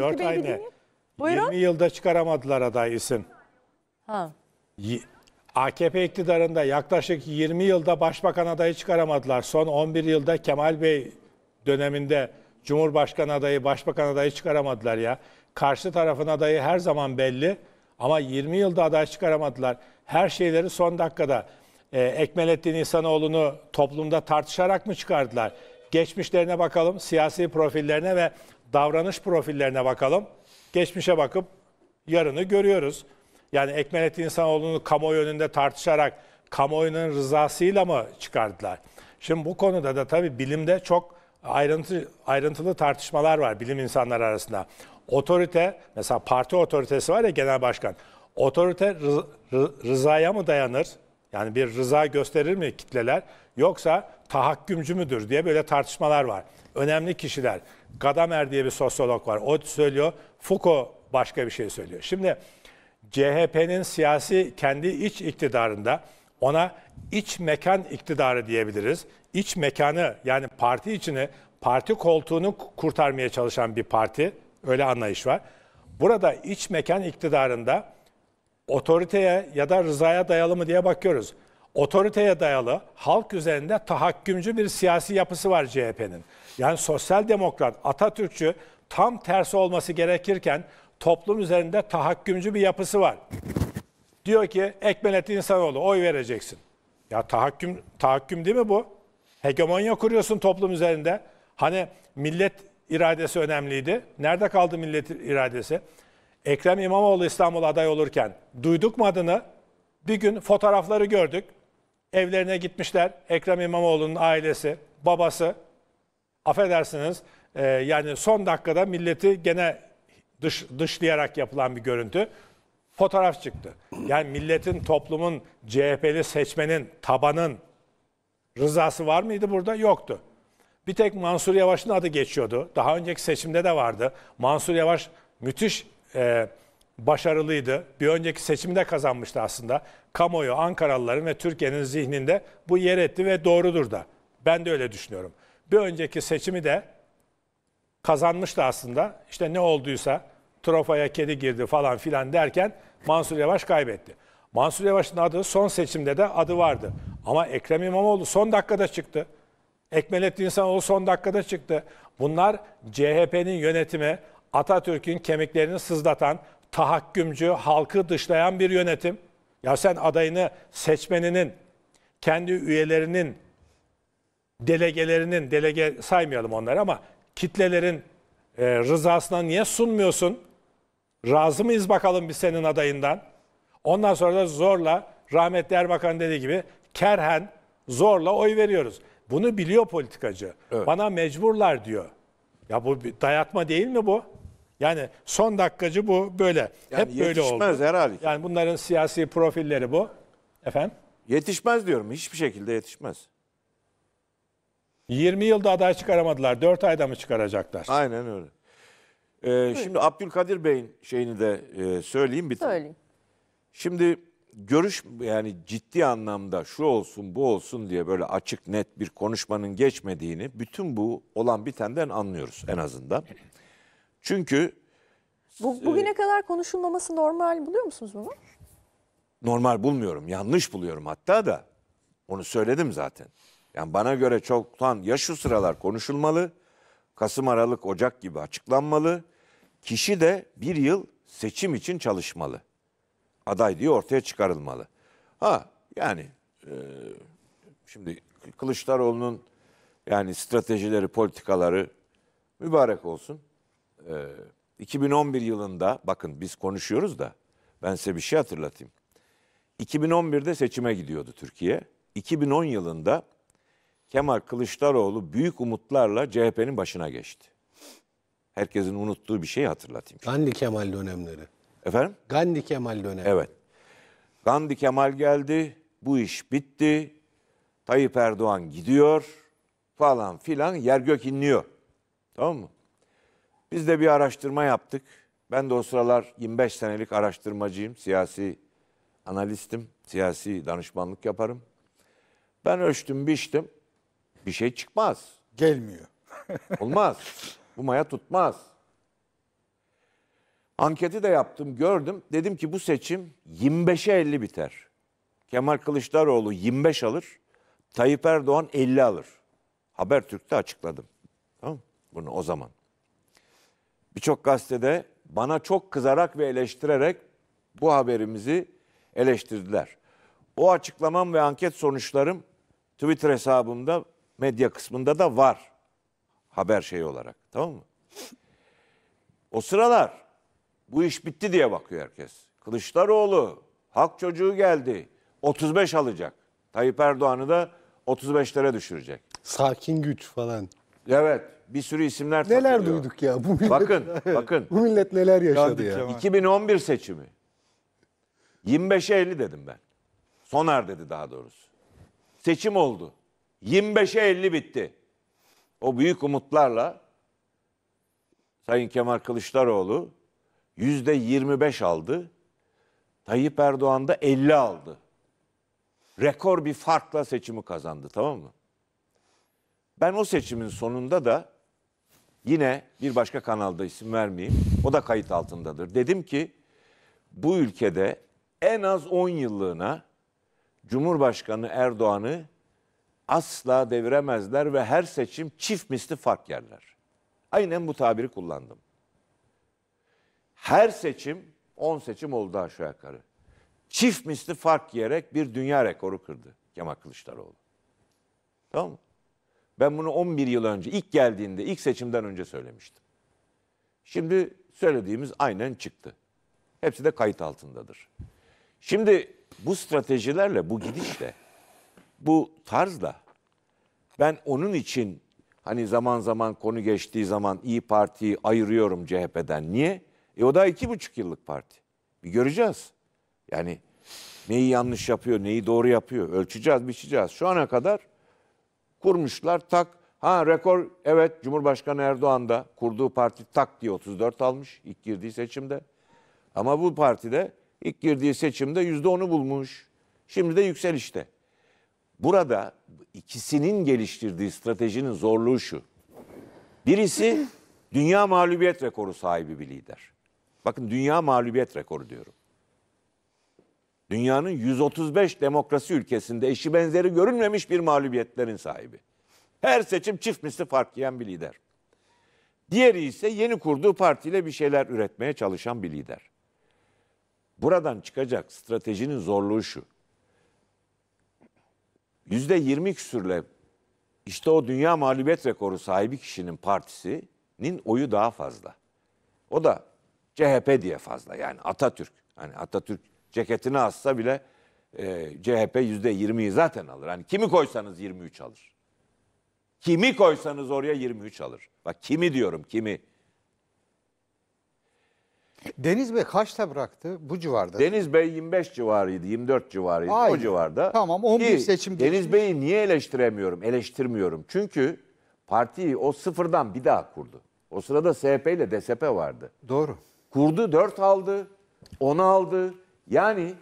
Dört Peki, aynı. 20 yılda çıkaramadılar aday isim. Ha. Y AKP iktidarında yaklaşık 20 yılda başbakan adayı çıkaramadılar. Son 11 yılda Kemal Bey döneminde Cumhurbaşkanı adayı, başbakan adayı çıkaramadılar ya. Karşı tarafın adayı her zaman belli ama 20 yılda aday çıkaramadılar. Her şeyleri son dakikada. Ee, Ekmelettin İhsanoğlu'nu toplumda tartışarak mı çıkardılar? Geçmişlerine bakalım, siyasi profillerine ve davranış profillerine bakalım. Geçmişe bakıp yarını görüyoruz. Yani Ekmelettin İnsanoğlu'nu kamuoyu önünde tartışarak kamuoyunun rızasıyla mı çıkardılar? Şimdi bu konuda da tabii bilimde çok ayrıntı, ayrıntılı tartışmalar var bilim insanları arasında. Otorite, mesela parti otoritesi var ya genel başkan. Otorite rız, rız, rızaya mı dayanır? Yani bir rıza gösterir mi kitleler? Yoksa tahakkümcü müdür diye böyle tartışmalar var önemli kişiler. Gadamer diye bir sosyolog var. O söylüyor. Foucault başka bir şey söylüyor. Şimdi CHP'nin siyasi kendi iç iktidarında ona iç mekan iktidarı diyebiliriz. İç mekanı yani parti içini, parti koltuğunu kurtarmaya çalışan bir parti. Öyle anlayış var. Burada iç mekan iktidarında otoriteye ya da rızaya dayalı mı diye bakıyoruz otoriteye dayalı, halk üzerinde tahakkümcü bir siyasi yapısı var CHP'nin. Yani sosyal demokrat, Atatürkçü tam tersi olması gerekirken toplum üzerinde tahakkümcü bir yapısı var. Diyor ki Ekmelettin İnsanoğlu oy vereceksin. Ya tahakküm, tahakküm değil mi bu? Hegemonya kuruyorsun toplum üzerinde. Hani millet iradesi önemliydi. Nerede kaldı millet iradesi? Ekrem İmamoğlu İstanbul aday olurken duyduk mu adını? Bir gün fotoğrafları gördük evlerine gitmişler. Ekrem İmamoğlu'nun ailesi, babası. Affedersiniz e, yani son dakikada milleti gene dış, dışlayarak yapılan bir görüntü. Fotoğraf çıktı. Yani milletin, toplumun, CHP'li seçmenin, tabanın rızası var mıydı burada? Yoktu. Bir tek Mansur Yavaş'ın adı geçiyordu. Daha önceki seçimde de vardı. Mansur Yavaş müthiş e, başarılıydı. Bir önceki seçimde kazanmıştı aslında. Kamuoyu, Ankaralıların ve Türkiye'nin zihninde bu yer etti ve doğrudur da. Ben de öyle düşünüyorum. Bir önceki seçimi de kazanmıştı aslında. İşte ne olduysa trofaya kedi girdi falan filan derken Mansur Yavaş kaybetti. Mansur Yavaş'ın adı son seçimde de adı vardı. Ama Ekrem İmamoğlu son dakikada çıktı. Ekmelettin İnsanoğlu son dakikada çıktı. Bunlar CHP'nin yönetimi, Atatürk'ün kemiklerini sızlatan, tahakkümcü, halkı dışlayan bir yönetim. Ya sen adayını seçmeninin, kendi üyelerinin, delegelerinin, delege saymayalım onları ama kitlelerin e, rızasına niye sunmuyorsun? Razı mıyız bakalım biz senin adayından? Ondan sonra da zorla rahmetli Erbakan dediği gibi kerhen zorla oy veriyoruz. Bunu biliyor politikacı. Evet. Bana mecburlar diyor. Ya bu bir dayatma değil mi bu? Yani son dakikacı bu böyle. Yani Hep böyle oldu. Yetişmez herhalde. Yani bunların siyasi profilleri bu. Efendim? Yetişmez diyorum. Hiçbir şekilde yetişmez. 20 yılda aday çıkaramadılar. 4 ayda mı çıkaracaklar? Aynen öyle. Ee, şimdi Abdülkadir Bey'in şeyini de e, söyleyeyim bir Söyleyin. Şimdi görüş yani ciddi anlamda şu olsun bu olsun diye böyle açık net bir konuşmanın geçmediğini bütün bu olan bitenden anlıyoruz en azından. Çünkü... Bu, bugüne e, kadar konuşulmaması normal buluyor musunuz bunu? Normal bulmuyorum. Yanlış buluyorum hatta da. Onu söyledim zaten. Yani bana göre çoktan ya şu sıralar konuşulmalı, Kasım, Aralık, Ocak gibi açıklanmalı. Kişi de bir yıl seçim için çalışmalı. Aday diye ortaya çıkarılmalı. Ha yani e, şimdi Kılıçdaroğlu'nun yani stratejileri, politikaları mübarek olsun. 2011 ee, yılında bakın biz konuşuyoruz da ben size bir şey hatırlatayım. 2011'de seçime gidiyordu Türkiye. 2010 yılında Kemal Kılıçdaroğlu büyük umutlarla CHP'nin başına geçti. Herkesin unuttuğu bir şeyi hatırlatayım. Gandhi Kemal dönemleri. Efendim? Gandhi Kemal dönemleri. Evet. Gandhi Kemal geldi, bu iş bitti. Tayyip Erdoğan gidiyor falan filan yer gök inliyor. Tamam mı? Biz de bir araştırma yaptık. Ben de o sıralar 25 senelik araştırmacıyım, siyasi analistim, siyasi danışmanlık yaparım. Ben ölçtüm, biçtim. Bir şey çıkmaz. Gelmiyor. Olmaz. Bu maya tutmaz. Anketi de yaptım, gördüm. Dedim ki bu seçim 25'e 50 biter. Kemal Kılıçdaroğlu 25 alır, Tayyip Erdoğan 50 alır. Habertürk'te açıkladım. Tamam Bunu o zaman. Birçok gazetede bana çok kızarak ve eleştirerek bu haberimizi eleştirdiler. O açıklamam ve anket sonuçlarım Twitter hesabımda medya kısmında da var. Haber şeyi olarak. Tamam mı? O sıralar bu iş bitti diye bakıyor herkes. Kılıçdaroğlu, hak çocuğu geldi. 35 alacak. Tayyip Erdoğan'ı da 35'lere düşürecek. Sakin güç falan. Evet bir sürü isimler Neler duyduk ya bu millet. Bakın, bakın. bu millet neler yaşadı ya. ya. 2011 seçimi. 25'e 50 dedim ben. Soner dedi daha doğrusu. Seçim oldu. 25'e 50 bitti. O büyük umutlarla Sayın Kemal Kılıçdaroğlu yüzde 25 aldı. Tayyip Erdoğan da 50 aldı. Rekor bir farkla seçimi kazandı tamam mı? Ben o seçimin sonunda da Yine bir başka kanalda isim vermeyeyim. O da kayıt altındadır. Dedim ki bu ülkede en az 10 yıllığına Cumhurbaşkanı Erdoğan'ı asla deviremezler ve her seçim çift misli fark yerler. Aynen bu tabiri kullandım. Her seçim 10 seçim oldu aşağı yukarı. Çift misli fark yiyerek bir dünya rekoru kırdı Kemal Kılıçdaroğlu. Tamam mı? Ben bunu 11 yıl önce ilk geldiğinde ilk seçimden önce söylemiştim. Şimdi söylediğimiz aynen çıktı. Hepsi de kayıt altındadır. Şimdi bu stratejilerle, bu gidişle, bu tarzla ben onun için hani zaman zaman konu geçtiği zaman İyi Parti'yi ayırıyorum CHP'den. Niye? E o da iki buçuk yıllık parti. Bir göreceğiz. Yani neyi yanlış yapıyor, neyi doğru yapıyor ölçeceğiz, biçeceğiz. Şu ana kadar Kurmuşlar tak. Ha rekor evet Cumhurbaşkanı Erdoğan da kurduğu parti tak diye 34 almış ilk girdiği seçimde. Ama bu partide ilk girdiği seçimde %10'u bulmuş. Şimdi de yükselişte. Burada ikisinin geliştirdiği stratejinin zorluğu şu. Birisi dünya mağlubiyet rekoru sahibi bir lider. Bakın dünya mağlubiyet rekoru diyorum. Dünyanın 135 demokrasi ülkesinde eşi benzeri görünmemiş bir mağlubiyetlerin sahibi. Her seçim çift misli fark yiyen bir lider. Diğeri ise yeni kurduğu partiyle bir şeyler üretmeye çalışan bir lider. Buradan çıkacak stratejinin zorluğu şu. Yüzde yirmi küsürle işte o dünya mağlubiyet rekoru sahibi kişinin partisinin oyu daha fazla. O da CHP diye fazla yani Atatürk. Hani Atatürk Ceketini assa bile e, CHP %20'yi zaten alır. Hani kimi koysanız 23 alır. Kimi koysanız oraya 23 alır. Bak kimi diyorum kimi. Deniz Bey kaçta bıraktı? Bu civarda. Deniz Bey 25 civarıydı, 24 civarıydı Aynen. o civarda. Tamam 11 Ki, seçim. Deniz Bey'i niye eleştiremiyorum, eleştirmiyorum? Çünkü partiyi o sıfırdan bir daha kurdu. O sırada SP ile DSP vardı. Doğru. Kurdu 4 aldı, 10 aldı, yani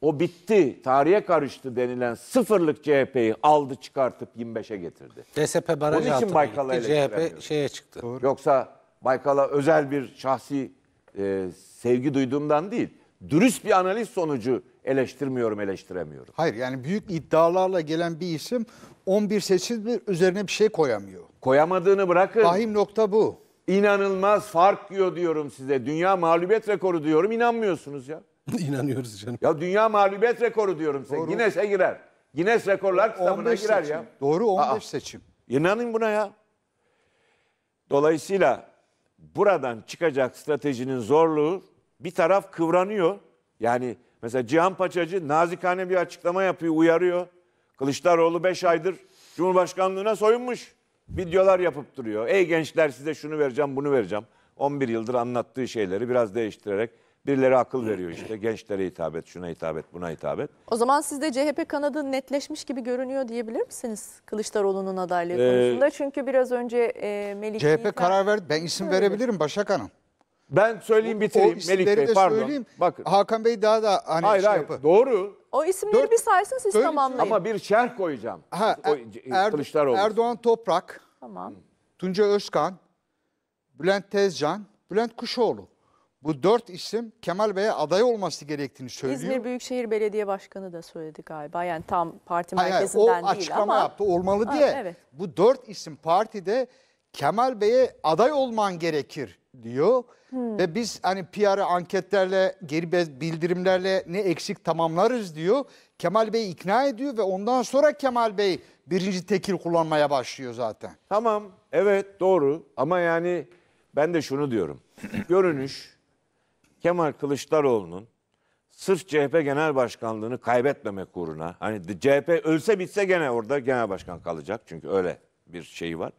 o bitti, tarihe karıştı denilen sıfırlık CHP'yi aldı çıkartıp 25'e getirdi. DSP baraj Onun için Baykal'a gitti, CHP şeye çıktı. Doğru. Yoksa Baykal'a özel bir şahsi e, sevgi duyduğumdan değil, dürüst bir analiz sonucu eleştirmiyorum, eleştiremiyorum. Hayır yani büyük iddialarla gelen bir isim 11 seçim üzerine bir şey koyamıyor. Koyamadığını bırakın. Vahim nokta bu. İnanılmaz fark diyor diyorum size. Dünya mağlubiyet rekoru diyorum inanmıyorsunuz ya. İnanıyoruz canım. Ya dünya mağlubiyet rekoru diyorum size. Doğru. Guinness'e girer. Guinness rekorlar kitabına 15 girer seçim. ya. Doğru 15 Aa. seçim. İnanın buna ya. Dolayısıyla buradan çıkacak stratejinin zorluğu bir taraf kıvranıyor. Yani mesela Cihan Paçacı nazikane bir açıklama yapıyor, uyarıyor. Kılıçdaroğlu 5 aydır Cumhurbaşkanlığına soyunmuş. Videolar yapıp duruyor. Ey gençler size şunu vereceğim, bunu vereceğim. 11 yıldır anlattığı şeyleri biraz değiştirerek Birileri akıl veriyor işte gençlere hitap et, şuna hitap et, buna hitap et. O zaman sizde CHP kanadı netleşmiş gibi görünüyor diyebilir misiniz Kılıçdaroğlu'nun adaylığı Ee, konusunda? Çünkü biraz önce e, Melih CHP Yiğit'ten- karar verdi. Ben isim verebilirim Başak Hanım. Ben söyleyeyim bitireyim Melih Bey de pardon. söyleyeyim. Bakın. Hakan Bey daha da hani hayır şey hayır doğru O isimleri Dört- bir saysın siz şey- tamamlayın. ama bir şerh koyacağım. Ha, O- Er- Kılıçdaroğlu. Erdoğan Toprak, Tamam. Tunca Özkan, Bülent Tezcan, Bülent Kuşoğlu. Bu dört isim Kemal Bey'e aday olması gerektiğini söylüyor. İzmir Büyükşehir Belediye Başkanı da söyledi galiba. Yani tam parti hayır, merkezinden hayır, o değil açıklama yaptı olmalı diye. evet. Bu dört isim partide Kemal Bey'e aday olman gerekir diyor. Hmm. Ve biz hani PR'ı anketlerle, geri bildirimlerle ne eksik tamamlarız diyor. Kemal Bey ikna ediyor ve ondan sonra Kemal Bey birinci tekil kullanmaya başlıyor zaten. Tamam, evet doğru ama yani ben de şunu diyorum. Görünüş Kemal Kılıçdaroğlu'nun sırf CHP genel başkanlığını kaybetmemek uğruna hani CHP ölse bitse gene orada genel başkan kalacak çünkü öyle bir şey var.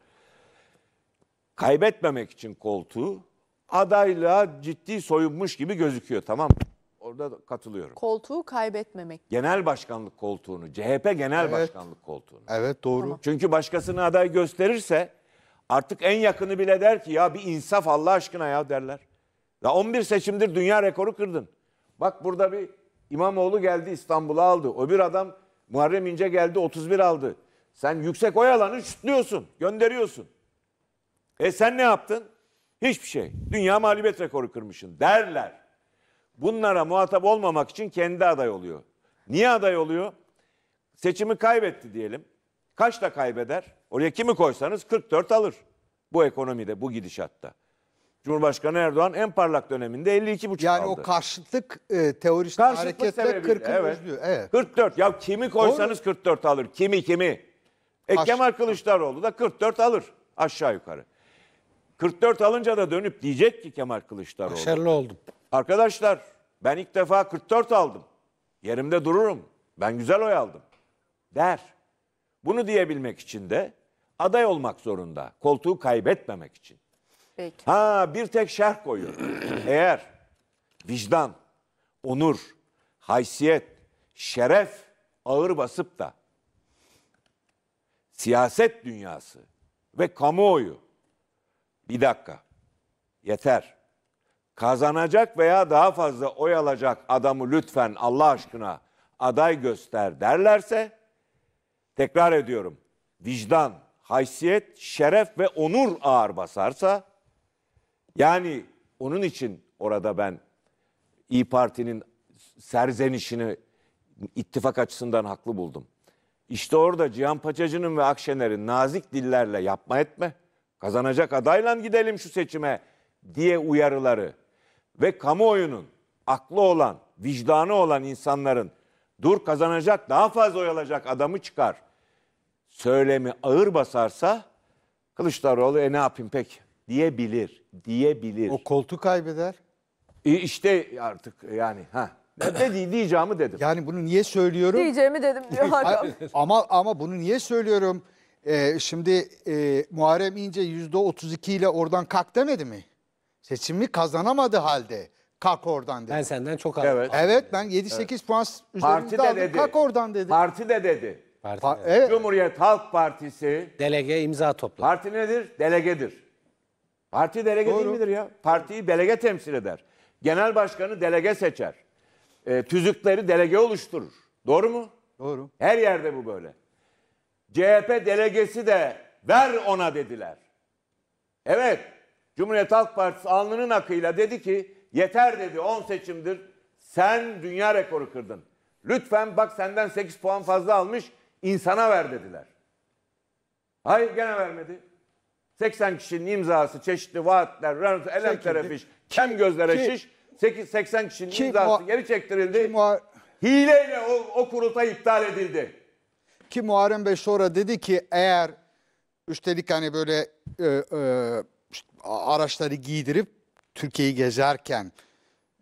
Kaybetmemek için koltuğu adayla ciddi soyunmuş gibi gözüküyor tamam mı? Orada katılıyorum. Koltuğu kaybetmemek. Genel başkanlık koltuğunu, CHP genel evet. başkanlık koltuğunu. Evet doğru. Tamam. Çünkü başkasını aday gösterirse artık en yakını bile der ki ya bir insaf Allah aşkına ya derler. Ya 11 seçimdir dünya rekoru kırdın. Bak burada bir İmamoğlu geldi İstanbul'a aldı. O bir adam Muharrem İnce geldi 31 aldı. Sen yüksek oy alanı şutluyorsun, gönderiyorsun. E sen ne yaptın? Hiçbir şey. Dünya mağlubiyet rekoru kırmışsın derler. Bunlara muhatap olmamak için kendi aday oluyor. Niye aday oluyor? Seçimi kaybetti diyelim. Kaçta kaybeder? Oraya kimi koysanız 44 alır. Bu ekonomide, bu gidişatta. Cumhurbaşkanı Erdoğan en parlak döneminde 52,5 yani aldı. Yani o karşıtlık e, teorist Karşıtlık hareketle sebebiyle, evet. Evet. 44. Ya kimi koysanız 44 alır. Kimi kimi. E, Aş- Kemal Kılıçdaroğlu da 44 alır aşağı yukarı. 44 alınca da dönüp diyecek ki Kemal Kılıçdaroğlu. Başarılı oldum. Arkadaşlar ben ilk defa 44 aldım. Yerimde dururum. Ben güzel oy aldım. Der. Bunu diyebilmek için de aday olmak zorunda. Koltuğu kaybetmemek için. Peki. Ha bir tek şerh koyuyor. Eğer vicdan, onur, haysiyet, şeref ağır basıp da siyaset dünyası ve kamuoyu bir dakika yeter. Kazanacak veya daha fazla oy alacak adamı lütfen Allah aşkına aday göster derlerse tekrar ediyorum vicdan, haysiyet, şeref ve onur ağır basarsa yani onun için orada ben İyi Parti'nin serzenişini ittifak açısından haklı buldum. İşte orada Cihan Paçacı'nın ve Akşener'in nazik dillerle yapma etme, kazanacak adayla gidelim şu seçime diye uyarıları ve kamuoyunun aklı olan, vicdanı olan insanların dur kazanacak daha fazla oy alacak adamı çıkar söylemi ağır basarsa Kılıçdaroğlu e ne yapayım pek diyebilir, diyebilir. O koltuğu kaybeder. E işte artık yani ha. Ne diyeceğimi dedim. Yani bunu niye söylüyorum? Diyeceğimi dedim ama ama bunu niye söylüyorum? Ee, şimdi e, Muharrem İnce yüzde otuz ile oradan kalk demedi mi? Seçimi kazanamadı halde. Kalk oradan dedi. Ben senden çok aldım. Evet, evet ben 7-8 evet. puan Parti de aldım. dedi. Kalk oradan dedi. Parti de dedi. Parti Pa- evet. Cumhuriyet Halk Partisi Delege imza topladı. parti nedir? Delegedir. Parti delege Doğru. değil midir ya? Partiyi delege temsil eder. Genel başkanı delege seçer. E, tüzükleri delege oluşturur. Doğru mu? Doğru. Her yerde bu böyle. CHP delegesi de ver ona dediler. Evet. Cumhuriyet Halk Partisi alnının akıyla dedi ki yeter dedi 10 seçimdir sen dünya rekoru kırdın. Lütfen bak senden 8 puan fazla almış insana ver dediler. Hayır gene vermedi. 80 kişinin imzası, çeşitli vaatler, rant, elem terefiş, kem gözlere ki, şiş. 8, 80 kişinin ki, imzası geri çektirildi. Ki, muha- Hileyle o, o kurultay iptal edildi. Ki Muharrem Bey sonra dedi ki eğer üstelik hani böyle e, e, araçları giydirip Türkiye'yi gezerken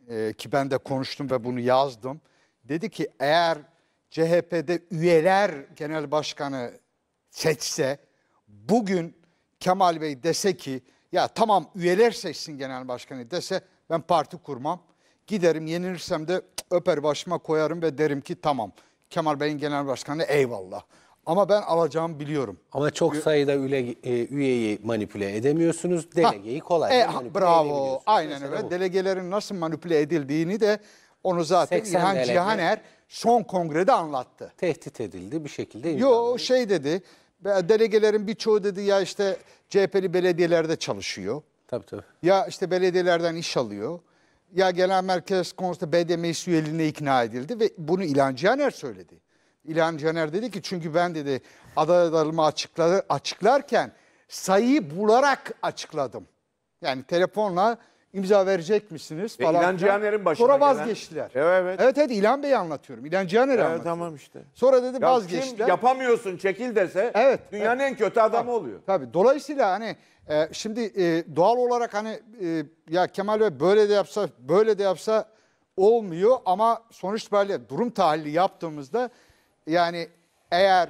e, ki ben de konuştum ve bunu yazdım. Dedi ki eğer CHP'de üyeler genel başkanı seçse bugün Kemal Bey dese ki ya tamam üyeler seçsin genel başkanı dese ben parti kurmam. Giderim yenilirsem de öper başıma koyarım ve derim ki tamam Kemal Bey'in genel başkanı eyvallah. Ama ben alacağımı biliyorum. Ama çok sayıda üle, e, üyeyi manipüle edemiyorsunuz. Delegeyi kolay. E, bravo. Aynen öyle. Delegelerin nasıl manipüle edildiğini de onu zaten İlhan Cihaner son kongrede anlattı. Tehdit edildi bir şekilde. Yo şey dedi. Delegelerin birçoğu dedi ya işte CHP'li belediyelerde çalışıyor. Tabii tabii. Ya işte belediyelerden iş alıyor. Ya genel merkez konusunda BD meclis üyeliğine ikna edildi ve bunu İlhan Caner söyledi. İlhan Caner dedi ki çünkü ben dedi adaylarımı açıkladı açıklarken sayıyı bularak açıkladım. Yani telefonla imza verecek misiniz e, falan. E, İlhan Cihaner'in başına Sonra vazgeçtiler. Gelen... Evet, evet. Evet evet İlhan Bey'i anlatıyorum. İlhan Cihaner'i evet, anlatıyorum. tamam işte. Sonra dedi ya vazgeçtiler. Kim yapamıyorsun çekil dese evet, dünyanın evet. en kötü adamı tabii, oluyor. Tabii dolayısıyla hani e, şimdi e, doğal olarak hani e, ya Kemal Bey böyle de yapsa böyle de yapsa olmuyor ama sonuç böyle durum tahlili yaptığımızda yani eğer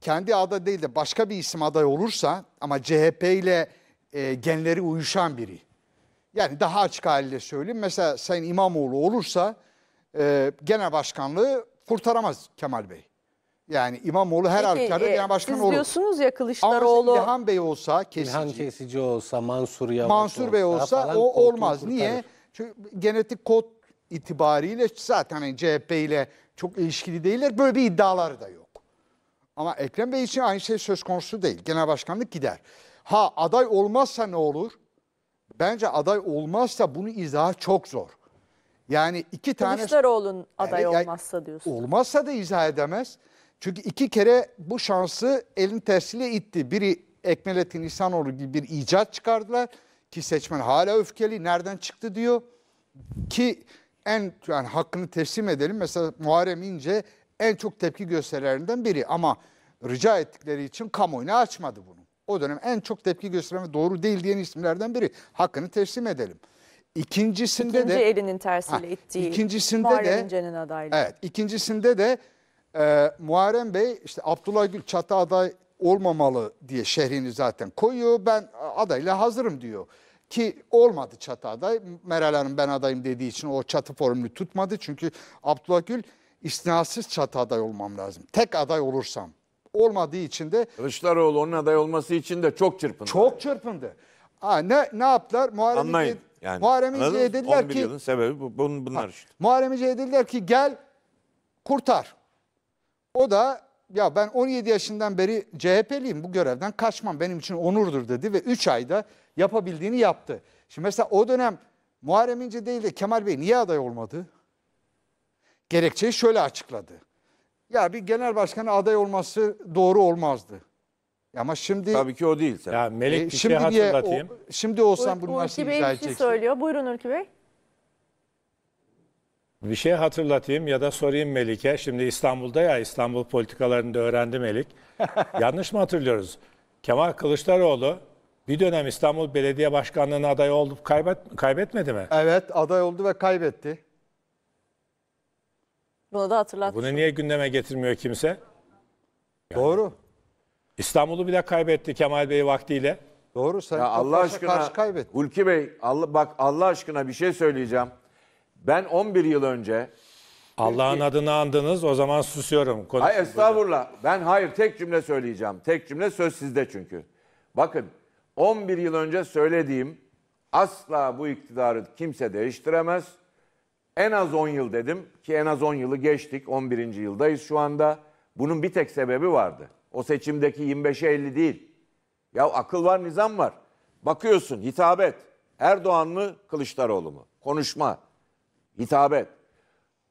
kendi aday değil de başka bir isim aday olursa ama CHP ile e, genleri uyuşan biri. Yani daha açık haliyle söyleyeyim. Mesela Sayın İmamoğlu olursa e, genel başkanlığı kurtaramaz Kemal Bey. Yani İmamoğlu her Peki, halükarda e, genel başkan olur. Siz diyorsunuz ya Kılıçdaroğlu. Ama İlhan Bey olsa kesici. İlhan kesici olsa Mansur Yavaş Mansur Bey olsa o olmaz. Niye? Çünkü genetik kod itibariyle zaten hani CHP ile çok ilişkili değiller. Böyle bir iddiaları da yok. Ama Ekrem Bey için aynı şey söz konusu değil. Genel başkanlık gider. Ha aday olmazsa ne olur? bence aday olmazsa bunu izah çok zor. Yani iki tane... Kılıçdaroğlu'nun aday yani, olmazsa diyorsun. Olmazsa da izah edemez. Çünkü iki kere bu şansı elin tersiyle itti. Biri Ekmelettin İhsanoğlu gibi bir icat çıkardılar ki seçmen hala öfkeli nereden çıktı diyor. Ki en yani hakkını teslim edelim mesela Muharrem İnce en çok tepki gösterilerinden biri ama rica ettikleri için kamuoyuna açmadı bunu o dönem en çok tepki gösteren ve doğru değil diyen isimlerden biri. Hakkını teslim edelim. İkincisinde İkinci de elinin tersiyle ha, ittiği ikincisinde de, İnce'nin adaylığı. Evet, ikincisinde de e, Muharrem Bey işte Abdullah Gül çatı aday olmamalı diye şehrini zaten koyuyor. Ben adayla hazırım diyor. Ki olmadı çatı aday. Meral Hanım ben adayım dediği için o çatı formülü tutmadı. Çünkü Abdullah Gül istinasız çatı aday olmam lazım. Tek aday olursam olmadığı için de... Kılıçdaroğlu onun aday olması için de çok çırpındı. Çok çırpındı. Ha, ne, ne yaptılar? Muharrem Anlayın. Yani, Muharrem İnce'ye dediler 11 ki... yılın sebebi bu, bun, bunlar ha, işte. Muharrem İnce'ye dediler ki gel kurtar. O da ya ben 17 yaşından beri CHP'liyim bu görevden kaçmam benim için onurdur dedi ve 3 ayda yapabildiğini yaptı. Şimdi mesela o dönem Muharrem İnce değil de Kemal Bey niye aday olmadı? Gerekçeyi şöyle açıkladı. Ya bir genel başkanı aday olması doğru olmazdı. Ama şimdi Tabii ki o değil. Tabii. Ya Melek e, şimdi şey diye o, şimdi olsam bunu nasıl Ulki Bey bir şey söylüyor. Buyurun Ülkü Bey. Bir şey hatırlatayım ya da sorayım Melik'e. Şimdi İstanbul'da ya İstanbul politikalarını da öğrendi Melik. Yanlış mı hatırlıyoruz? Kemal Kılıçdaroğlu bir dönem İstanbul Belediye Başkanlığı'na aday oldu kaybet, kaybetmedi mi? Evet aday oldu ve kaybetti. Bunu da hatırlatmış. Bunu niye gündeme getirmiyor kimse? Yani Doğru. İstanbul'u bile kaybetti Kemal Bey vaktiyle. Doğru. Sen ya Allah aşkına karşı kaybet. Hulki Bey Allah, bak Allah aşkına bir şey söyleyeceğim. Ben 11 yıl önce Allah'ın adını andınız o zaman susuyorum. Konuşun hayır estağfurullah. Böyle. Ben hayır tek cümle söyleyeceğim. Tek cümle söz sizde çünkü. Bakın 11 yıl önce söylediğim asla bu iktidarı kimse değiştiremez. En az 10 yıl dedim ki en az 10 yılı geçtik. 11. yıldayız şu anda. Bunun bir tek sebebi vardı. O seçimdeki 25'e 50 değil. Ya akıl var nizam var. Bakıyorsun hitabet. Erdoğan mı Kılıçdaroğlu mu? Konuşma. Hitabet.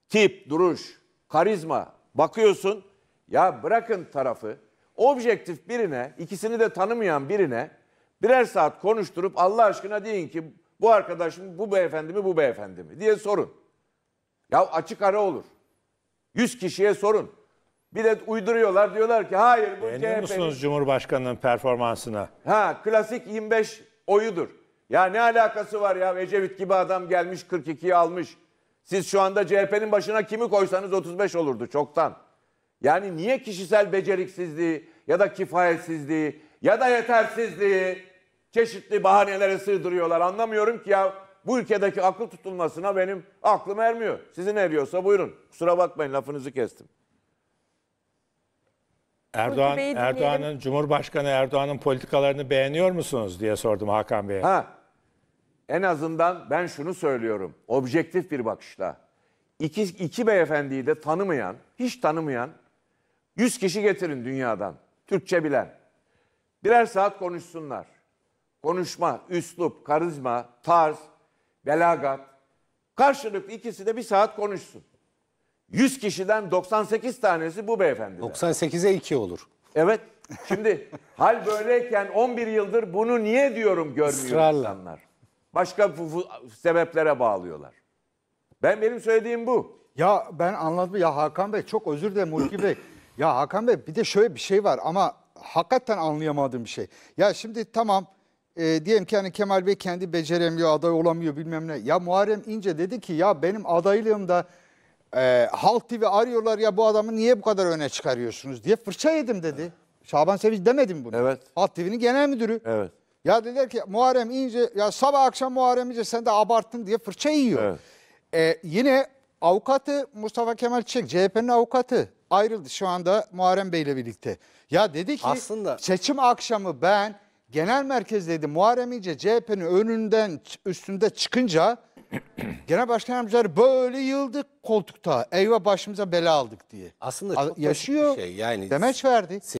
Tip, duruş, karizma. Bakıyorsun ya bırakın tarafı objektif birine, ikisini de tanımayan birine birer saat konuşturup Allah aşkına deyin ki bu arkadaş mı, bu beyefendi mi, bu beyefendi mi diye sorun. Ya açık ara olur. 100 kişiye sorun. Bir de uyduruyorlar diyorlar ki hayır bu Beğeniyor musunuz Cumhurbaşkanı'nın performansına? Ha klasik 25 oyudur. Ya ne alakası var ya Ecevit gibi adam gelmiş 42'yi almış. Siz şu anda CHP'nin başına kimi koysanız 35 olurdu çoktan. Yani niye kişisel beceriksizliği ya da kifayetsizliği ya da yetersizliği çeşitli bahanelere sığdırıyorlar anlamıyorum ki ya bu ülkedeki akıl tutulmasına benim aklım ermiyor. Sizin eriyorsa buyurun. Kusura bakmayın lafınızı kestim. Erdoğan Erdoğan'ın Cumhurbaşkanı Erdoğan'ın politikalarını beğeniyor musunuz diye sordum Hakan Bey'e. Ha. En azından ben şunu söylüyorum. Objektif bir bakışla. İki, iki beyefendiyi de tanımayan, hiç tanımayan 100 kişi getirin dünyadan. Türkçe bilen. Birer saat konuşsunlar. Konuşma, üslup, karizma, tarz, belagat. Karşılıklı ikisi de bir saat konuşsun. 100 kişiden 98 tanesi bu beyefendi. 98'e 2 olur. Evet. Şimdi hal böyleyken 11 yıldır bunu niye diyorum görmüyor Israrla. insanlar. Başka sebeplere bağlıyorlar. Ben benim söylediğim bu. Ya ben anladım ya Hakan Bey çok özür dilerim Hulki Bey. Ya Hakan Bey bir de şöyle bir şey var ama hakikaten anlayamadığım bir şey. Ya şimdi tamam e, diyelim ki hani Kemal Bey kendi beceremiyor, aday olamıyor bilmem ne. Ya Muharrem İnce dedi ki ya benim adaylığımda e, Halk TV arıyorlar ya bu adamı niye bu kadar öne çıkarıyorsunuz diye fırça yedim dedi. Şaban Sevinç demedim bunu. Evet. Halk TV'nin genel müdürü. Evet. Ya dediler ki Muharrem İnce ya sabah akşam Muharrem İnce sen de abarttın diye fırça yiyor. Evet. E, yine avukatı Mustafa Kemal Çiçek CHP'nin avukatı ayrıldı şu anda Muharrem Bey'le birlikte. Ya dedi ki Aslında... seçim akşamı ben genel merkezdeydi. Muharrem İnce CHP'nin önünden üstünde çıkınca genel başkan yardımcıları böyle yıldık koltukta. Eyvah başımıza bela aldık diye. Aslında çok Yaşıyor. Şey. Yani demeç verdi.